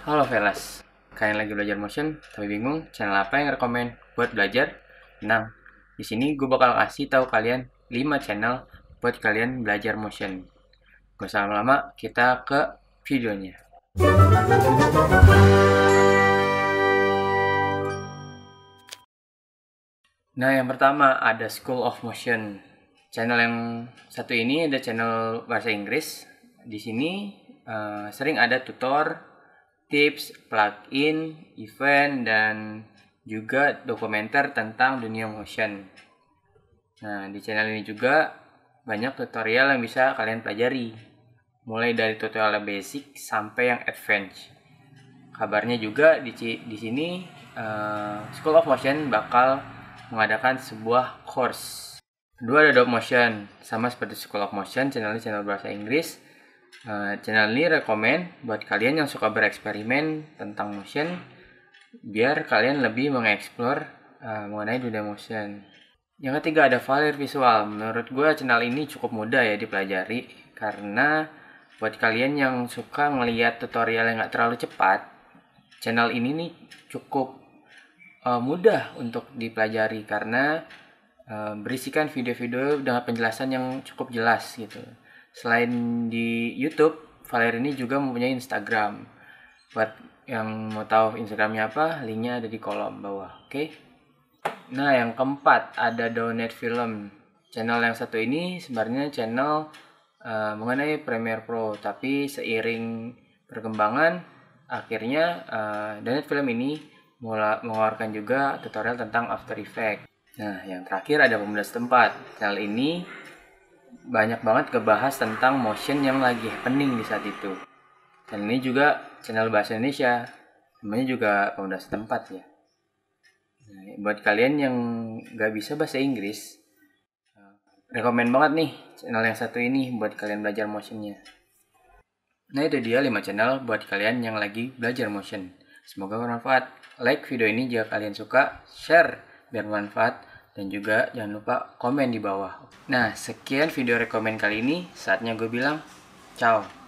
Halo Velas, kalian lagi belajar motion tapi bingung channel apa yang rekomen buat belajar? Nah, di sini gue bakal kasih tahu kalian 5 channel buat kalian belajar motion. Gak usah lama-lama, kita ke videonya. Nah, yang pertama ada School of Motion. Channel yang satu ini ada channel bahasa Inggris. Di sini uh, sering ada tutor tips, plugin, event, dan juga dokumenter tentang dunia motion. Nah, di channel ini juga banyak tutorial yang bisa kalian pelajari. Mulai dari tutorial basic sampai yang advance. Kabarnya juga di, di sini uh, School of Motion bakal mengadakan sebuah course. Kedua ada Adobe Motion. Sama seperti School of Motion, channelnya channel bahasa Inggris Eh, channel ini rekomen buat kalian yang suka bereksperimen tentang motion biar kalian lebih mengeksplor uh, mengenai dunia motion. Yang ketiga ada Valir Visual. Menurut gue channel ini cukup mudah ya dipelajari karena buat kalian yang suka melihat tutorial yang gak terlalu cepat, channel ini nih cukup uh, mudah untuk dipelajari karena uh, berisikan video-video dengan penjelasan yang cukup jelas gitu. Selain di YouTube, Valer ini juga mempunyai Instagram. Buat yang mau tahu Instagramnya apa, linknya ada di kolom bawah. Oke. Okay? Nah, yang keempat ada Donate Film. Channel yang satu ini sebenarnya channel uh, mengenai Premiere Pro, tapi seiring perkembangan akhirnya uh, Donate Film ini mulai mengeluarkan juga tutorial tentang After Effects. Nah, yang terakhir ada pemuda setempat. Channel ini banyak banget kebahas tentang motion yang lagi happening di saat itu. Dan ini juga channel bahasa Indonesia, namanya juga pemuda setempat ya. Nah, buat kalian yang nggak bisa bahasa Inggris, eh, rekomen banget nih channel yang satu ini buat kalian belajar motionnya. Nah itu dia 5 channel buat kalian yang lagi belajar motion. Semoga bermanfaat. Like video ini jika kalian suka, share biar bermanfaat dan juga jangan lupa komen di bawah. Nah, sekian video rekomen kali ini. Saatnya gue bilang, ciao.